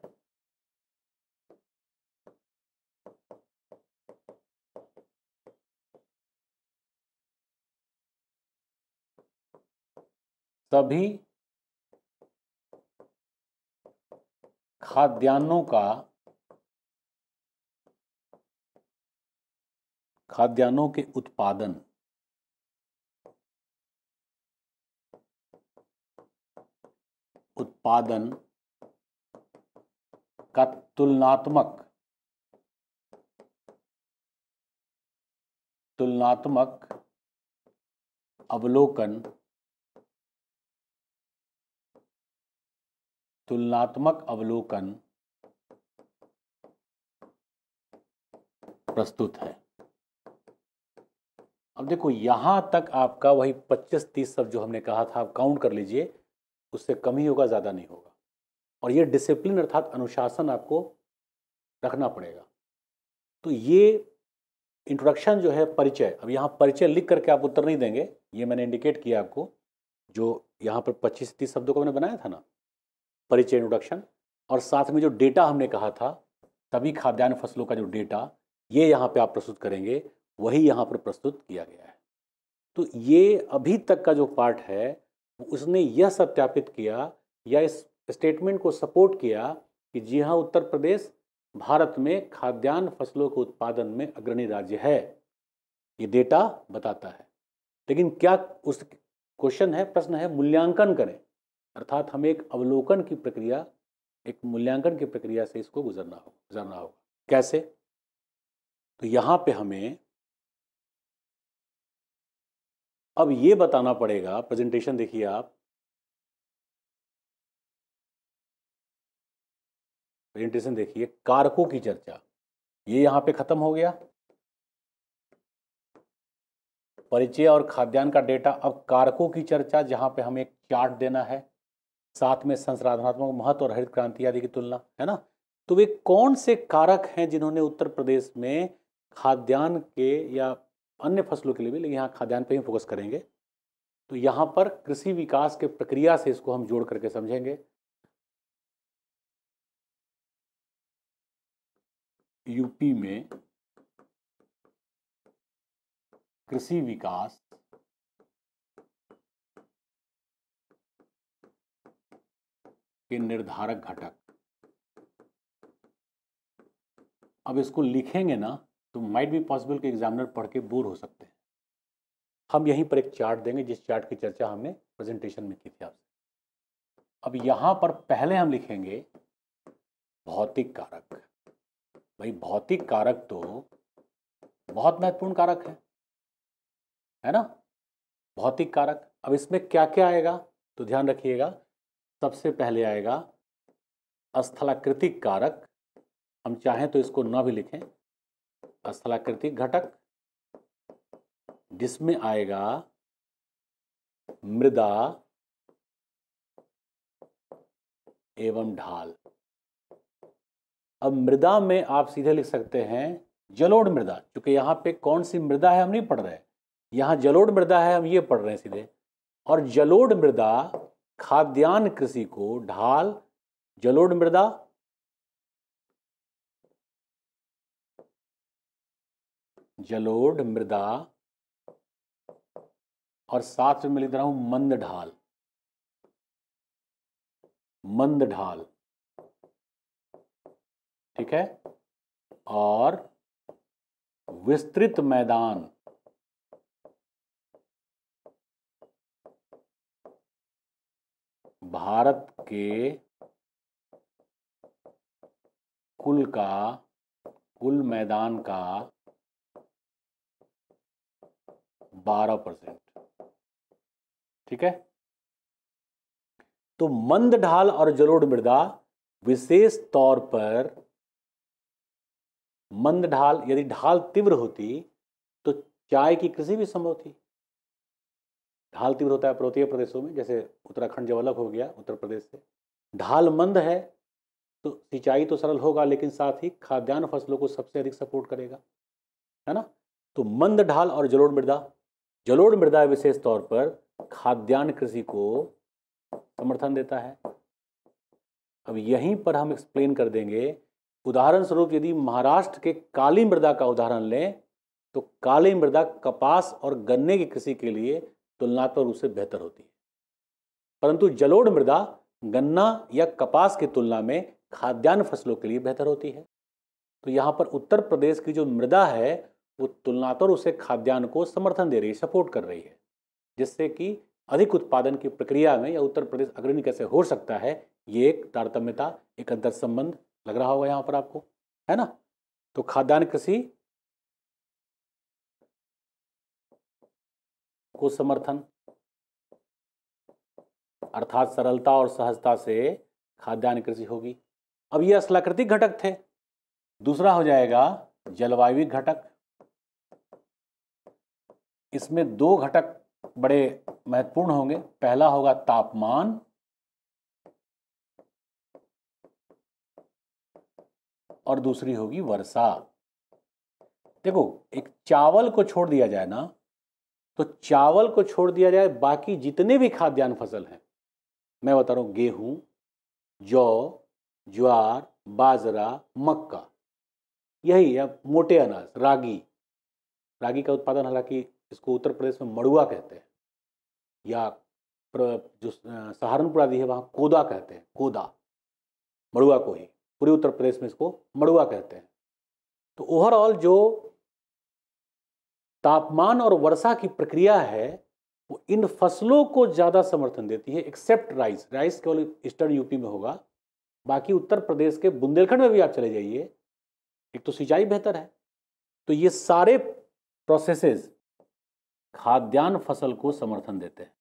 [SPEAKER 2] सभी खाद्यान्नों का खाद्यान्नों के उत्पादन उत्पादन का तुलनात्मक तुलनात्मक अवलोकन तुलनात्मक अवलोकन प्रस्तुत है
[SPEAKER 1] अब देखो यहां तक आपका वही 25-30 सब जो हमने कहा था आप काउंट कर लीजिए उससे कम ही होगा ज़्यादा नहीं होगा और ये डिसिप्लिन अर्थात अनुशासन आपको रखना पड़ेगा तो ये इंट्रोडक्शन जो है परिचय अब यहाँ परिचय लिख करके आप उत्तर नहीं देंगे ये मैंने इंडिकेट किया आपको जो यहाँ पर पच्चीस तीस शब्दों का मैंने बनाया था ना परिचय इंट्रोडक्शन और साथ में जो डेटा हमने कहा था तभी खाद्यान्न फसलों का जो डेटा ये यहाँ पे आप प्रस्तुत करेंगे वही यहाँ पर प्रस्तुत किया गया है तो ये अभी तक का जो पार्ट है उसने यह सत्यापित किया या इस स्टेटमेंट को सपोर्ट किया कि जी हाँ उत्तर प्रदेश भारत में खाद्यान्न फसलों के उत्पादन में अग्रणी राज्य है ये डेटा बताता है लेकिन क्या उस क्वेश्चन है प्रश्न है मूल्यांकन करें अर्थात हमें एक अवलोकन की प्रक्रिया एक मूल्यांकन की प्रक्रिया से इसको गुजरना हो गुजरना होगा कैसे तो यहाँ पे हमें
[SPEAKER 2] अब ये बताना पड़ेगा प्रेजेंटेशन देखिए आप
[SPEAKER 1] प्रेजेंटेशन देखिए कारकों की चर्चा ये यहां पे खत्म हो गया परिचय और खाद्यान्न का डेटा अब कारकों की चर्चा जहां पे हमें चार्ट देना है साथ में संसाधनात्मक महत्व और हरित क्रांति आदि की तुलना है ना तो वे कौन से कारक हैं जिन्होंने उत्तर प्रदेश में खाद्यान्न के या अन्य फसलों के लिए भी लेकिन यहाँ खाद्यान्न पर ही फोकस करेंगे तो यहाँ पर कृषि विकास के प्रक्रिया से इसको हम जोड़ करके समझेंगे
[SPEAKER 2] यूपी में कृषि विकास
[SPEAKER 1] के निर्धारक घटक अब इसको लिखेंगे ना तो माइट भी पॉसिबल कि एग्जामिनर पढ़ के बोर हो सकते हैं हम यहीं पर एक चार्ट देंगे जिस चार्ट की चर्चा हमने प्रेजेंटेशन में की थी आपसे अब यहाँ पर पहले हम लिखेंगे भौतिक कारक भाई भौतिक कारक तो बहुत महत्वपूर्ण कारक है है ना भौतिक कारक अब इसमें क्या क्या आएगा तो ध्यान रखिएगा सबसे पहले आएगा स्थलाकृतिक कारक हम चाहें तो इसको ना भी लिखें स्थलाकृतिक घटक जिसमें आएगा मृदा एवं ढाल अब मृदा में आप सीधे लिख सकते हैं जलोढ़ मृदा क्योंकि यहां पे कौन सी मृदा है हम नहीं पढ़ रहे यहां जलोढ़ मृदा है हम ये पढ़ रहे हैं सीधे और जलोढ़ मृदा खाद्यान्न कृषि को ढाल जलोढ़ मृदा
[SPEAKER 2] जलोढ़ मृदा और साथ में मैं लिख रहा हूं मंद ढाल मंद ढाल ठीक है और विस्तृत मैदान भारत के कुल का कुल मैदान का
[SPEAKER 1] बारह परसेंट ठीक है तो मंद ढाल और जलोढ़ मृदा विशेष तौर पर मंद ढाल यदि ढाल तीव्र होती तो चाय की कृषि भी संभव थी ढाल तीव्र होता है पर्वतीय प्रदेशों में जैसे उत्तराखंड जब अलग हो गया उत्तर प्रदेश से ढाल मंद है तो सिंचाई तो सरल होगा लेकिन साथ ही खाद्यान्न फसलों को सबसे अधिक सपोर्ट करेगा है ना तो मंद ढाल और जलोढ़ मृदा जलोढ़ मृदा विशेष तौर पर खाद्यान्न कृषि को समर्थन देता है अब यहीं पर हम एक्सप्लेन कर देंगे उदाहरण स्वरूप यदि महाराष्ट्र के काली मृदा का उदाहरण लें तो काली मृदा कपास और गन्ने की कृषि के लिए तुलनात्मक रूप से बेहतर होती है परंतु जलोढ़ मृदा गन्ना या कपास की तुलना में खाद्यान्न फसलों के लिए बेहतर होती है तो यहाँ पर उत्तर प्रदेश की जो मृदा है वो तुलनाकर उसे खाद्यान्न को समर्थन दे रही है सपोर्ट कर रही है जिससे कि अधिक उत्पादन की प्रक्रिया में या उत्तर प्रदेश अग्रणी कैसे हो सकता है ये एक तारतम्यता एक अंतर संबंध लग रहा होगा यहाँ पर आपको है ना तो खाद्यान्न कृषि को समर्थन अर्थात सरलता और सहजता से खाद्यान्न कृषि होगी अब ये असलाकृतिक घटक थे दूसरा हो जाएगा जलवायु घटक इसमें दो घटक बड़े महत्वपूर्ण होंगे पहला होगा
[SPEAKER 2] तापमान
[SPEAKER 1] और दूसरी होगी वर्षा देखो एक चावल को छोड़ दिया जाए ना तो चावल को छोड़ दिया जाए बाकी जितने भी खाद्यान्न फसल हैं मैं बता रहा हूँ गेहूँ जौ ज्वार बाजरा मक्का यही है मोटे अनाज रागी रागी का उत्पादन हालांकि इसको उत्तर प्रदेश में मड़ुआ कहते हैं या जो सहारनपुर आदि है वहाँ कोदा कहते हैं कोदा मड़ुआ को ही पूरे उत्तर प्रदेश में इसको मड़ुआ कहते हैं तो ओवरऑल जो तापमान और वर्षा की प्रक्रिया है वो इन फसलों को ज़्यादा समर्थन देती है एक्सेप्ट राइस राइस केवल ईस्टर्न यूपी में होगा बाकी उत्तर प्रदेश के बुंदेलखंड में भी आप चले जाइए एक तो सिंचाई बेहतर है तो ये सारे प्रोसेसेस खाद्यान्न फसल को समर्थन देते हैं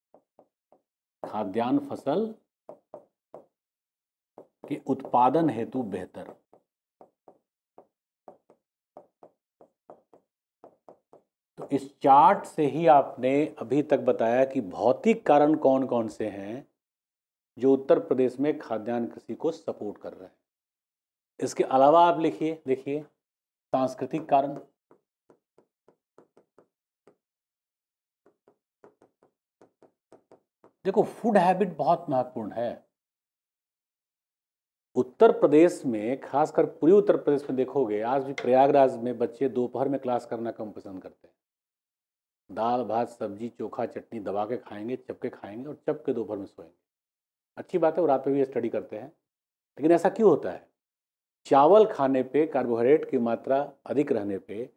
[SPEAKER 1] खाद्यान्न फसल के उत्पादन हेतु बेहतर तो इस चार्ट से ही आपने अभी तक बताया कि भौतिक कारण कौन कौन से हैं जो उत्तर प्रदेश में खाद्यान्न कृषि को सपोर्ट कर रहे हैं इसके अलावा आप लिखिए देखिए सांस्कृतिक कारण देखो फूड हैबिट बहुत महत्वपूर्ण है उत्तर प्रदेश में खासकर पूरी उत्तर प्रदेश में देखोगे आज भी प्रयागराज में बच्चे दोपहर में क्लास करना कम पसंद करते हैं दाल भात सब्जी चोखा चटनी दबा के खाएंगे चपके खाएंगे और चपके दोपहर में सोएंगे अच्छी बात है और रात में भी स्टडी करते हैं लेकिन ऐसा क्यों होता है चावल खाने पे कार्बोहाइड्रेट की मात्रा अधिक रहने पे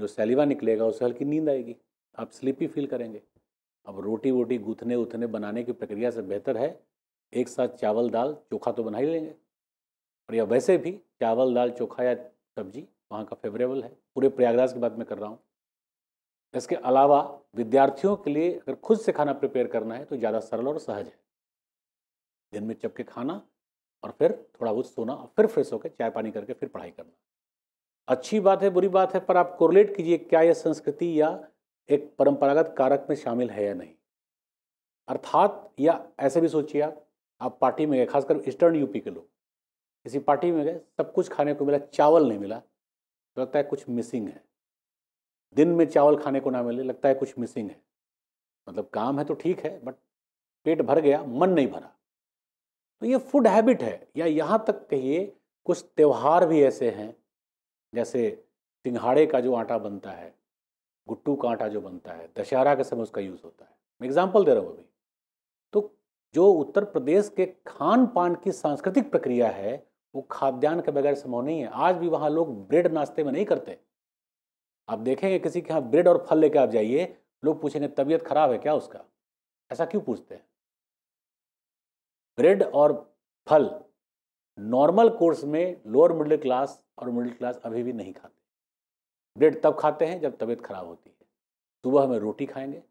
[SPEAKER 1] जो सैलिवा निकलेगा उससे हल्की नींद आएगी आप स्लीपी फील करेंगे अब रोटी वोटी गूथने उथने बनाने की प्रक्रिया से बेहतर है एक साथ चावल दाल चोखा तो बना ही लेंगे और या वैसे भी चावल दाल चोखा या सब्जी वहाँ का फेवरेबल है पूरे प्रयागराज की बात मैं कर रहा हूँ इसके अलावा विद्यार्थियों के लिए अगर खुद से खाना प्रिपेयर करना है तो ज़्यादा सरल और सहज है दिन में चपके खाना और फिर थोड़ा बहुत सोना और फिर फ्रेश होकर चाय पानी करके फिर पढ़ाई करना अच्छी बात है बुरी बात है पर आप कोरिलेट कीजिए क्या यह संस्कृति या एक परंपरागत कारक में शामिल है या नहीं अर्थात या ऐसे भी सोचिए आप आप पार्टी में गए खासकर ईस्टर्न यूपी के लोग किसी पार्टी में गए सब कुछ खाने को मिला चावल नहीं मिला तो लगता है कुछ मिसिंग है दिन में चावल खाने को ना मिले लगता है कुछ मिसिंग है मतलब काम है तो ठीक है बट पेट भर गया मन नहीं भरा तो ये फूड हैबिट है या यहाँ तक कहिए कुछ त्यौहार भी ऐसे हैं जैसे सिंघाड़े का जो आटा बनता है गुट्टू का आटा जो बनता है दशहरा के समय उसका यूज़ होता है मैं एग्जाम्पल दे रहा हूँ अभी तो जो उत्तर प्रदेश के खान पान की सांस्कृतिक प्रक्रिया है वो खाद्यान्न के बगैर संभव नहीं है आज भी वहाँ लोग ब्रेड नाश्ते में नहीं करते आप देखेंगे किसी के यहाँ ब्रेड और फल लेके आप जाइए लोग पूछेंगे तबीयत खराब है क्या उसका ऐसा क्यों पूछते हैं ब्रेड और फल नॉर्मल कोर्स में लोअर मिडिल क्लास और मिडिल क्लास अभी भी नहीं खाते ब्रेड तब खाते हैं जब तबीयत खराब होती है सुबह हमें रोटी खाएंगे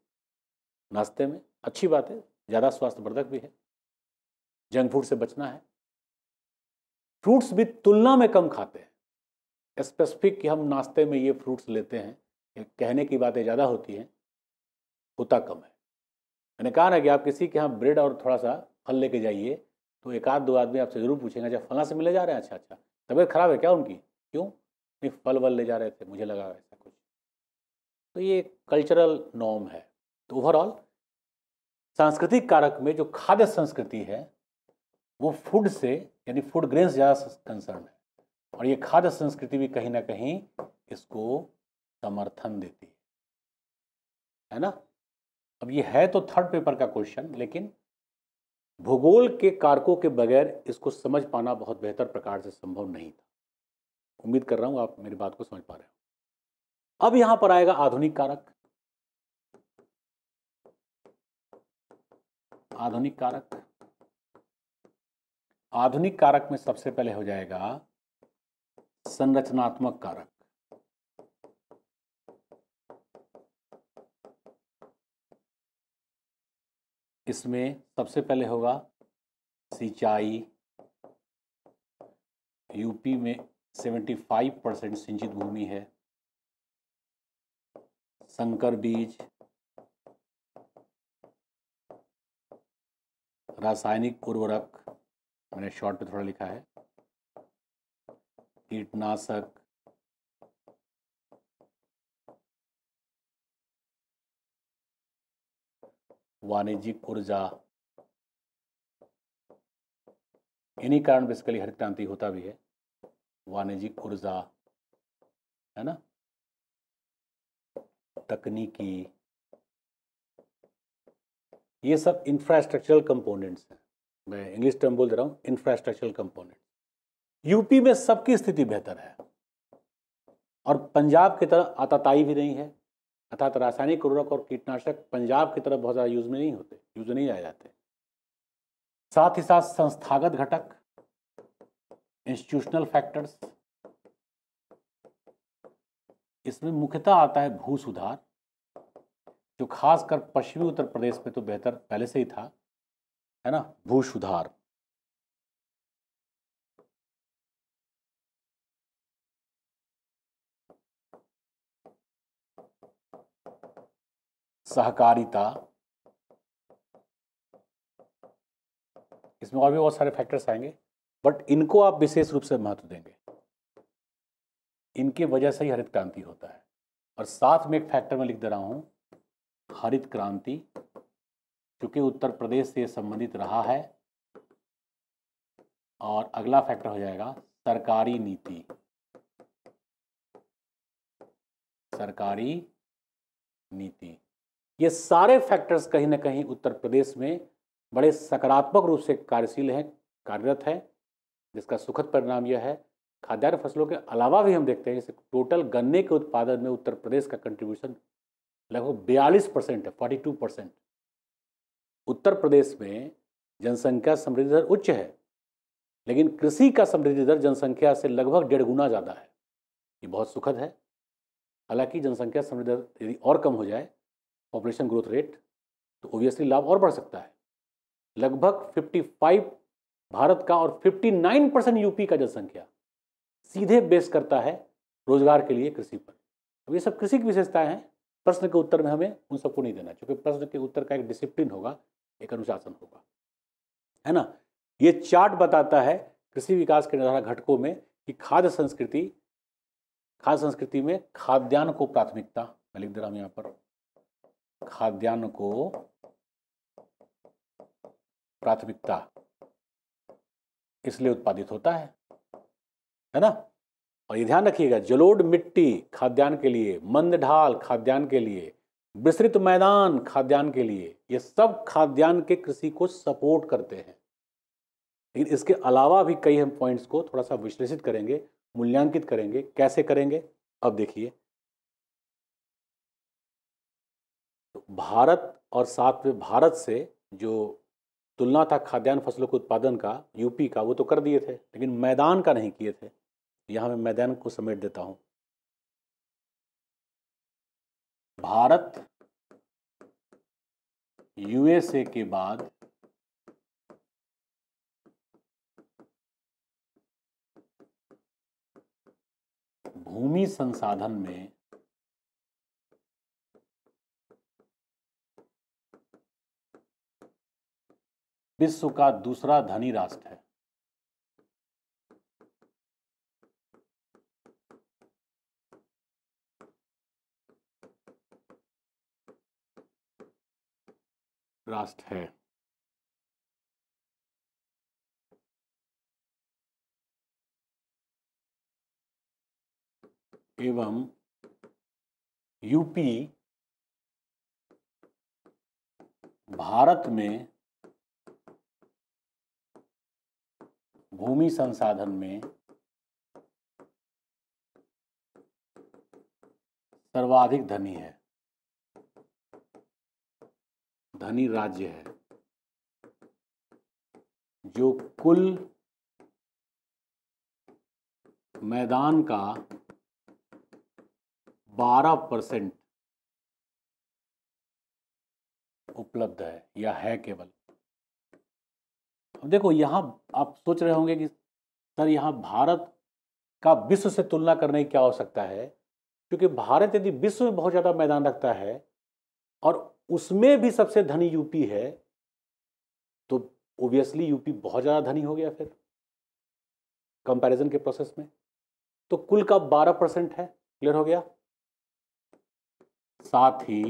[SPEAKER 1] नाश्ते में अच्छी बात है ज़्यादा स्वास्थ्यवर्धक भी है जंक फूड से बचना है फ्रूट्स भी तुलना में कम खाते हैं स्पेसिफिक कि हम नाश्ते में ये फ्रूट्स लेते हैं ये कहने की बातें ज़्यादा होती हैं होता कम है मैंने कहा ना कि आप किसी के यहाँ ब्रेड और थोड़ा सा फल लेके जाइए तो एक आध दो आदमी आपसे ज़रूर पूछेंगे अच्छा फला से मिले जा रहे हैं अच्छा अच्छा तबीयत खराब है क्या उनकी क्यों नहीं फल वल ले जा रहे थे मुझे लगा ऐसा कुछ तो ये कल्चरल नॉर्म है तो ओवरऑल सांस्कृतिक कारक में जो खाद्य संस्कृति है वो फूड से यानी फूड ग्रेन से ज़्यादा कंसर्न है और ये खाद्य संस्कृति भी कहीं ना कहीं इसको समर्थन देती है है ना अब ये है तो थर्ड पेपर का क्वेश्चन लेकिन भूगोल के कारकों के बगैर इसको समझ पाना बहुत बेहतर प्रकार से संभव नहीं था उम्मीद कर रहा हूं आप मेरी बात को समझ पा रहे हो अब यहां पर आएगा आधुनिक
[SPEAKER 2] कारक आधुनिक
[SPEAKER 1] कारक आधुनिक कारक में सबसे पहले हो जाएगा संरचनात्मक कारक
[SPEAKER 2] इसमें सबसे पहले होगा सिंचाई यूपी में सेवेंटी फाइव परसेंट सिंचित भूमि है संकर बीज रासायनिक उर्वरक मैंने शॉर्ट में थोड़ा लिखा है कीटनाशक वाणिज्यिक ऊर्जा इन्हीं कारण बेसिकली हरित क्रांति होता भी है वाणिज्यिक ऊर्जा है ना
[SPEAKER 1] तकनीकी ये सब इंफ्रास्ट्रक्चरल कंपोनेंट्स हैं मैं इंग्लिश टर्म बोल दे रहा हूँ इंफ्रास्ट्रक्चरल कंपोनेंट यूपी में सबकी स्थिति बेहतर है और पंजाब की तरह आताताई भी नहीं है अर्थात रासायनिक उर्वरक और कीटनाशक पंजाब की तरह बहुत ज़्यादा यूज़ में नहीं होते यूज नहीं आ जाते साथ ही साथ संस्थागत घटक इंस्टीट्यूशनल फैक्टर्स इसमें मुख्यतः आता है भू सुधार जो खासकर पश्चिमी उत्तर प्रदेश में तो बेहतर पहले से ही था
[SPEAKER 2] है ना भू सुधार
[SPEAKER 1] सहकारिता इसमें और भी बहुत सारे फैक्टर्स आएंगे बट इनको आप विशेष रूप से महत्व देंगे इनके वजह से ही हरित क्रांति होता है और साथ में एक फैक्टर में लिख दे रहा हूं हरित क्रांति क्योंकि उत्तर प्रदेश से संबंधित रहा है और अगला फैक्टर हो जाएगा सरकारी नीति सरकारी नीति ये सारे फैक्टर्स कहीं ना कहीं उत्तर प्रदेश में बड़े सकारात्मक रूप से कार्यशील हैं कार्यरत हैं जिसका सुखद परिणाम यह है खाद्यान्न फसलों के अलावा भी हम देखते हैं जैसे टोटल गन्ने के उत्पादन में उत्तर प्रदेश का कंट्रीब्यूशन लगभग बयालीस परसेंट है forty two percent Uttar Pradesh में जनसंख्या समृद्धि दर उच्च है लेकिन कृषि का समृद्धि दर जनसंख्या से लगभग डेढ़ गुना ज़्यादा है ये बहुत सुखद है हालांकि जनसंख्या समृद्धि दर यदि और कम हो जाए पॉपुलेशन ग्रोथ रेट तो ओबियसली लाभ और बढ़ सकता है लगभग फाइव भारत का और 59 परसेंट यूपी का जनसंख्या सीधे बेस करता है रोजगार के लिए कृषि पर अब ये सब कृषि की विशेषताएं हैं प्रश्न के उत्तर में हमें उन सबको नहीं देना क्योंकि प्रश्न के उत्तर का एक डिसिप्लिन होगा एक अनुशासन होगा है ना ये चार्ट बताता है कृषि विकास के निर्धारण घटकों में कि खाद्य संस्कृति खाद्य संस्कृति में खाद्यान्न को प्राथमिकता मैं लिख दे रहा हूं यहां पर खाद्यान्न को प्राथमिकता इसलिए उत्पादित होता है है ना और ये ध्यान रखिएगा जलोढ़ मिट्टी खाद्यान्न के लिए मंद ढाल खाद्यान्न के लिए विस्तृत मैदान खाद्यान्न के लिए ये सब खाद्यान्न के कृषि को सपोर्ट करते हैं लेकिन इसके अलावा भी कई हम पॉइंट्स को थोड़ा सा विश्लेषित करेंगे मूल्यांकित करेंगे कैसे करेंगे अब देखिए तो भारत और साथ में भारत से जो तुलना था खाद्यान्न फसलों के उत्पादन का यूपी का वो तो कर दिए थे लेकिन मैदान का नहीं किए थे यहाँ मैं मैदान को समेट देता हूँ
[SPEAKER 2] भारत यूएसए के बाद भूमि संसाधन में विश्व का दूसरा धनी राष्ट्र है राष्ट्र है एवं यूपी भारत में भूमि संसाधन में सर्वाधिक धनी है धनी राज्य है जो कुल मैदान का 12 परसेंट उपलब्ध है या है केवल
[SPEAKER 1] देखो यहाँ आप सोच रहे होंगे कि सर यहाँ भारत का विश्व से तुलना करने की क्या आवश्यकता है क्योंकि भारत यदि विश्व में बहुत ज़्यादा मैदान रखता है और उसमें भी सबसे धनी यूपी है तो ओबियसली यूपी बहुत ज़्यादा धनी हो गया फिर कंपैरिजन के प्रोसेस में तो कुल का बारह परसेंट है क्लियर हो गया
[SPEAKER 2] साथ ही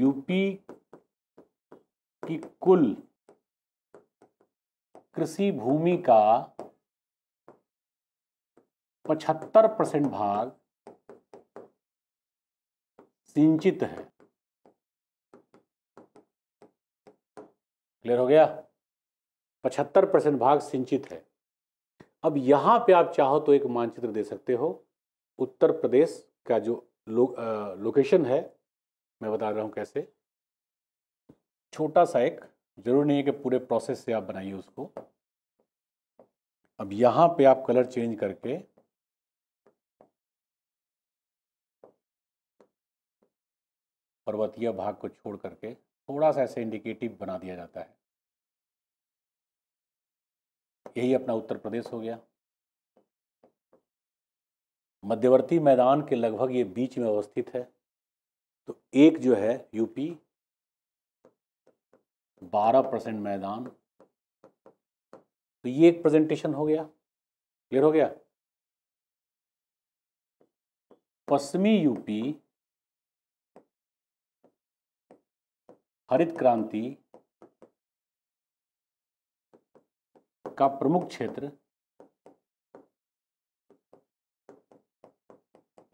[SPEAKER 2] यूपी कि कुल कृषि भूमि का 75 परसेंट भाग सिंचित है
[SPEAKER 1] क्लियर हो गया 75 परसेंट भाग सिंचित है अब यहां पे आप चाहो तो एक मानचित्र दे सकते हो उत्तर प्रदेश का जो लो, आ, लोकेशन है मैं बता रहा हूं कैसे छोटा सा एक ज़रूरी नहीं है कि पूरे प्रोसेस से आप बनाइए उसको अब यहाँ पे आप कलर चेंज करके
[SPEAKER 2] पर्वतीय भाग को छोड़ करके थोड़ा सा ऐसे इंडिकेटिव बना दिया जाता है यही
[SPEAKER 1] अपना उत्तर प्रदेश हो गया मध्यवर्ती मैदान के लगभग ये बीच में अवस्थित है तो एक जो है यूपी बारह परसेंट मैदान तो ये एक
[SPEAKER 2] प्रेजेंटेशन हो गया क्लियर हो गया पश्चिमी यूपी हरित क्रांति का प्रमुख क्षेत्र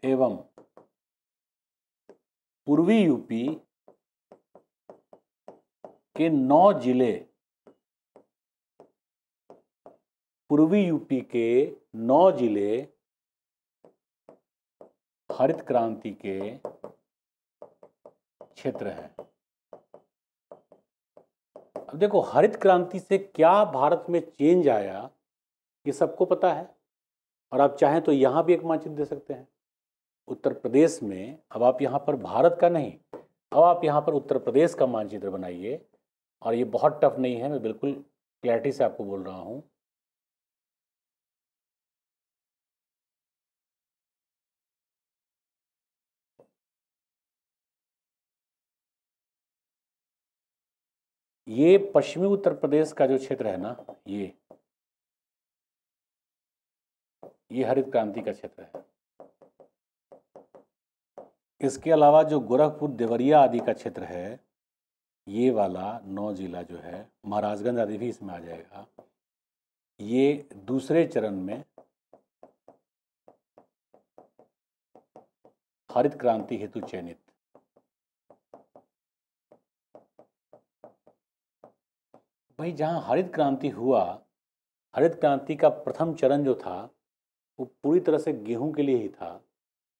[SPEAKER 2] एवं पूर्वी यूपी के नौ जिले
[SPEAKER 1] पूर्वी यूपी के नौ जिले हरित क्रांति के क्षेत्र हैं अब देखो हरित क्रांति से क्या भारत में चेंज आया ये सबको पता है और आप चाहें तो यहाँ भी एक मानचित्र दे सकते हैं उत्तर प्रदेश में अब आप यहाँ पर भारत का नहीं अब आप यहाँ पर उत्तर प्रदेश का मानचित्र बनाइए और ये बहुत टफ नहीं है मैं बिल्कुल क्लैरिटी से आपको बोल रहा हूँ
[SPEAKER 2] ये पश्चिमी उत्तर प्रदेश का जो क्षेत्र है ना ये
[SPEAKER 1] ये हरित क्रांति का क्षेत्र है इसके अलावा जो गोरखपुर देवरिया आदि का क्षेत्र है ये वाला नौ ज़िला जो है महाराजगंज आदि भी इसमें आ जाएगा ये दूसरे चरण में हरित क्रांति हेतु चयनित भाई जहाँ हरित क्रांति हुआ हरित क्रांति का प्रथम चरण जो था वो पूरी तरह से गेहूं के लिए ही था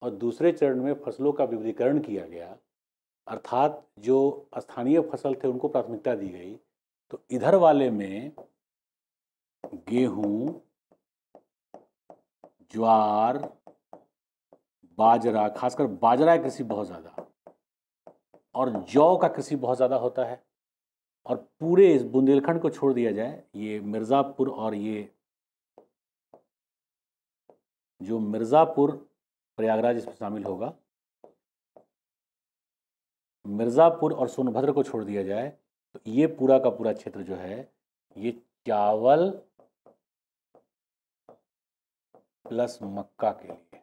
[SPEAKER 1] और दूसरे चरण में फसलों का विविधीकरण किया गया अर्थात जो स्थानीय फसल थे उनको प्राथमिकता दी गई तो इधर वाले में गेहूं ज्वार बाजरा खासकर बाजरा कृषि बहुत ज़्यादा और जौ का कृषि बहुत ज़्यादा होता है और पूरे इस बुंदेलखंड को छोड़ दिया जाए ये मिर्ज़ापुर और ये जो मिर्ज़ापुर प्रयागराज इसमें शामिल होगा मिर्ज़ापुर और सोनभद्र को छोड़ दिया जाए तो ये पूरा का पूरा क्षेत्र जो है ये चावल प्लस मक्का के लिए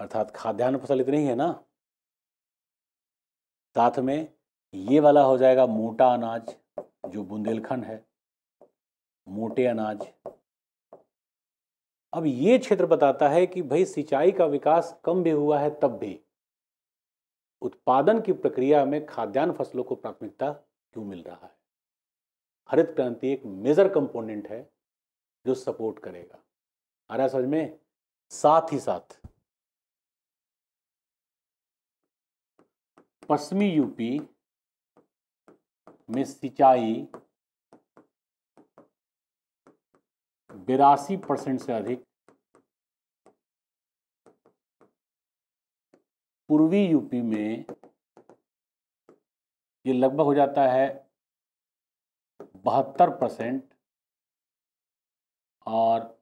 [SPEAKER 1] अर्थात खाद्यान्न फसल इतनी ही है ना साथ में ये वाला हो जाएगा मोटा अनाज जो बुंदेलखंड है मोटे अनाज अब ये क्षेत्र बताता है कि भाई सिंचाई का विकास कम भी हुआ है तब भी उत्पादन की प्रक्रिया में खाद्यान्न फसलों को प्राथमिकता क्यों मिल रहा है हरित क्रांति एक मेजर कंपोनेंट है जो सपोर्ट करेगा आ रहा समझ में साथ
[SPEAKER 2] ही साथ पश्चिमी यूपी में सिंचाई बिरासी परसेंट से अधिक पूर्वी यूपी में ये लगभग हो जाता है बहत्तर परसेंट और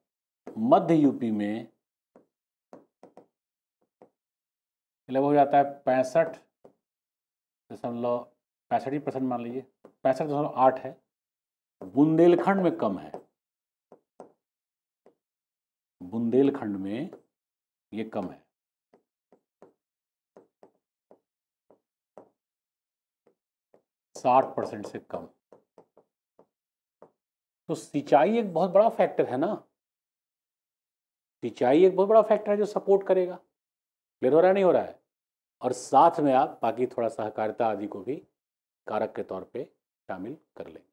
[SPEAKER 2] मध्य यूपी में
[SPEAKER 1] लगभग हो जाता है पैंसठ दशमलव पैंसठ ही परसेंट मान लीजिए पैंसठ दशमलव आठ है बुंदेलखंड में कम है बुंदेलखंड में
[SPEAKER 2] ये कम है साठ परसेंट से कम
[SPEAKER 1] तो सिंचाई एक बहुत बड़ा फैक्टर है ना सिंचाई एक बहुत बड़ा फैक्टर है जो सपोर्ट करेगा क्लियर हो रहा है नहीं हो रहा है और साथ में आप बाकी थोड़ा सहकारिता आदि को भी कारक के तौर पे शामिल कर लेंगे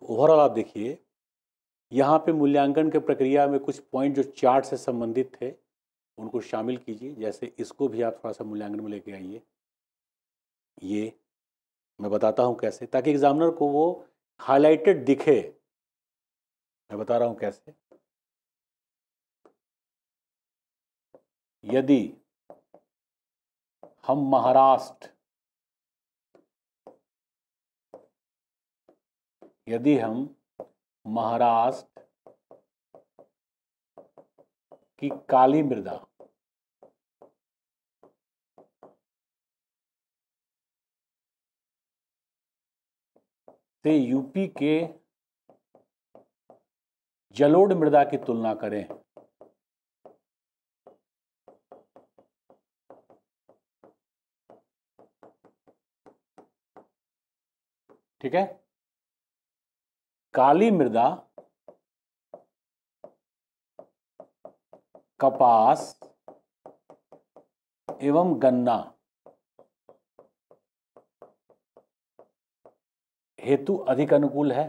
[SPEAKER 1] तो ओवरऑल आप देखिए यहाँ पे मूल्यांकन के प्रक्रिया में कुछ पॉइंट जो चार्ट से संबंधित थे उनको शामिल कीजिए जैसे इसको भी आप थोड़ा सा मूल्यांकन में लेके आइए ये मैं बताता हूँ कैसे ताकि एग्जामिनर को वो हाईलाइटेड
[SPEAKER 2] दिखे मैं बता रहा हूँ कैसे यदि हम महाराष्ट्र यदि हम महाराष्ट्र की काली मृदा से यूपी के जलोढ़ मृदा की तुलना करें ठीक है काली मृदा
[SPEAKER 1] कपास एवं गन्ना हेतु अधिक अनुकूल है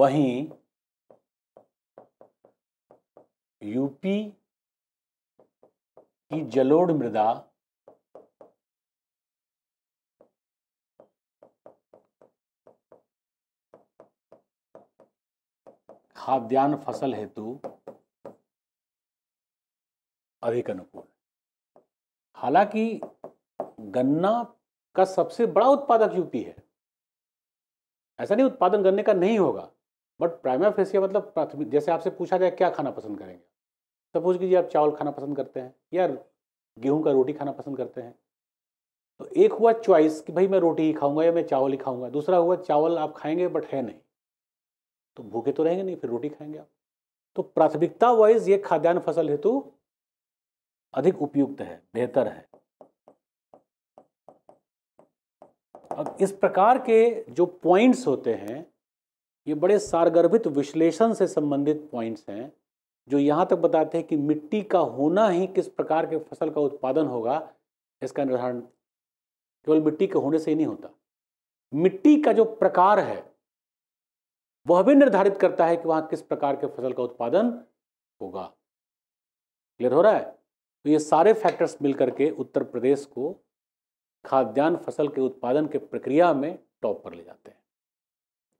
[SPEAKER 2] वहीं यूपी की जलोढ़ मृदा खाद्यान्न फसल हेतु अधिक अनुकूल हालांकि
[SPEAKER 1] गन्ना का सबसे बड़ा उत्पादक यूपी है ऐसा नहीं उत्पादन गन्ने का नहीं होगा बट प्राइमर फेसिया मतलब प्राथमिक जैसे आपसे पूछा जाए क्या खाना पसंद करेंगे सपोज कीजिए आप चावल खाना पसंद करते हैं या गेहूं का रोटी खाना पसंद करते हैं तो एक हुआ चॉइस कि भाई मैं रोटी ही खाऊंगा या मैं चावल ही खाऊंगा दूसरा हुआ चावल आप खाएंगे बट है नहीं तो भूखे तो रहेंगे नहीं फिर रोटी खाएंगे आप तो प्राथमिकता वाइज ये खाद्यान्न फसल हेतु अधिक उपयुक्त है बेहतर है अब इस प्रकार के जो पॉइंट्स होते हैं ये बड़े सारगर्भित विश्लेषण से संबंधित पॉइंट्स हैं जो यहाँ तक बताते हैं कि मिट्टी का होना ही किस प्रकार के फसल का उत्पादन होगा इसका निर्धारण केवल मिट्टी के होने से ही नहीं होता मिट्टी का जो प्रकार है वह भी निर्धारित करता है कि वहाँ किस प्रकार के फसल का उत्पादन होगा क्लियर हो रहा है तो ये सारे फैक्टर्स मिल के उत्तर प्रदेश को खाद्यान्न फसल के उत्पादन के प्रक्रिया में टॉप पर ले जाते हैं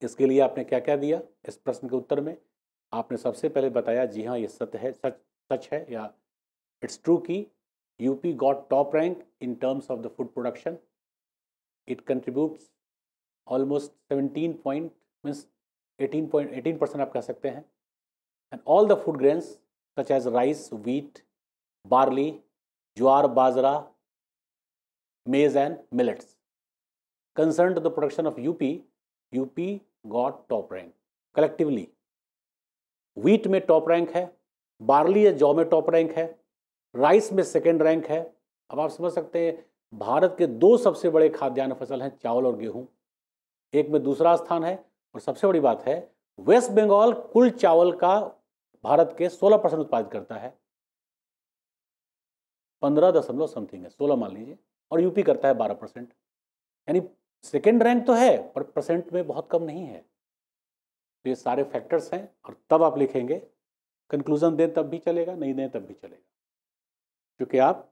[SPEAKER 1] इसके लिए आपने क्या क्या दिया इस प्रश्न के उत्तर में आपने सबसे पहले बताया जी हाँ ये सत्य है सच सच है या इट्स ट्रू कि UP got top rank in terms of the food production it contributes almost seventeen point means eighteen point eighteen percent आप कह सकते हैं and all the food grains such as rice wheat barley jowar bajra maize and millets concern the production of UP UP got top rank collectively wheat में top rank है barley या जौ में top rank है राइस में सेकेंड रैंक है अब आप समझ सकते हैं भारत के दो सबसे बड़े खाद्यान्न फसल हैं चावल और गेहूं एक में दूसरा स्थान है और सबसे बड़ी बात है वेस्ट बंगाल कुल चावल का भारत के 16 परसेंट उत्पादित करता है पंद्रह दशमलव समथिंग है सोलह मान लीजिए और यूपी करता है बारह परसेंट यानी सेकेंड रैंक तो है पर परसेंट में बहुत कम नहीं है तो ये सारे फैक्टर्स हैं और तब आप लिखेंगे कंक्लूजन दें तब भी चलेगा नहीं दें तब भी चलेगा क्योंकि आप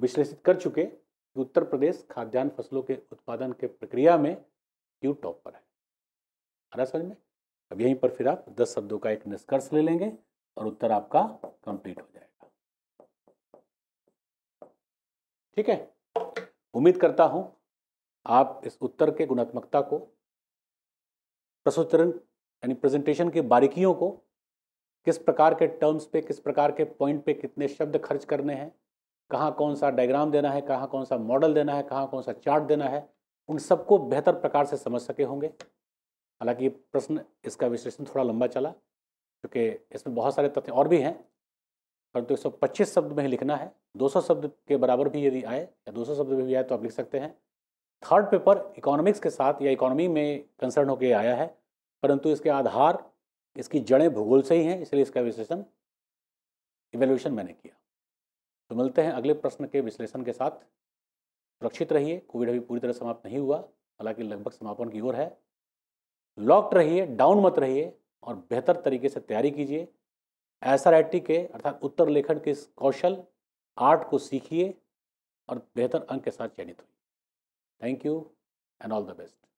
[SPEAKER 1] विश्लेषित कर चुके कि उत्तर प्रदेश खाद्यान्न फसलों के उत्पादन के प्रक्रिया में क्यों टॉप पर है अरे समझ में अब यहीं पर फिर आप दस शब्दों का एक निष्कर्ष ले लेंगे और उत्तर आपका कंप्लीट हो जाएगा ठीक है उम्मीद करता हूं आप इस उत्तर के गुणात्मकता को प्रसोचरण यानी प्रेजेंटेशन की बारीकियों को किस प्रकार के टर्म्स पे किस प्रकार के पॉइंट पे कितने शब्द खर्च करने हैं कहाँ कौन सा डायग्राम देना है कहाँ कौन सा मॉडल देना है कहाँ कौन सा चार्ट देना है उन सबको बेहतर प्रकार से समझ सके होंगे हालांकि ये प्रश्न इसका विश्लेषण थोड़ा लंबा चला क्योंकि इसमें बहुत सारे तथ्य और भी हैं परंतु तो एक सौ पच्चीस शब्द में ही लिखना है दो सौ शब्द के बराबर भी यदि आए या दो सौ शब्द में भी आए तो आप लिख सकते हैं थर्ड पेपर इकोनॉमिक्स के साथ या इकोनॉमी में कंसर्न होकर आया है परंतु इसके आधार इसकी जड़ें भूगोल से ही हैं इसलिए इसका विश्लेषण इवेल्यूशन मैंने किया तो मिलते हैं अगले प्रश्न के विश्लेषण के साथ सुरक्षित रहिए कोविड अभी पूरी तरह समाप्त नहीं हुआ हालांकि लगभग समापन की ओर है लॉक्ड रहिए डाउन मत रहिए और बेहतर तरीके से तैयारी कीजिए एसआरआईटी के अर्थात उत्तर लेखन के कौशल आर्ट को सीखिए और बेहतर अंक के साथ चयनित हुई thank you and all the best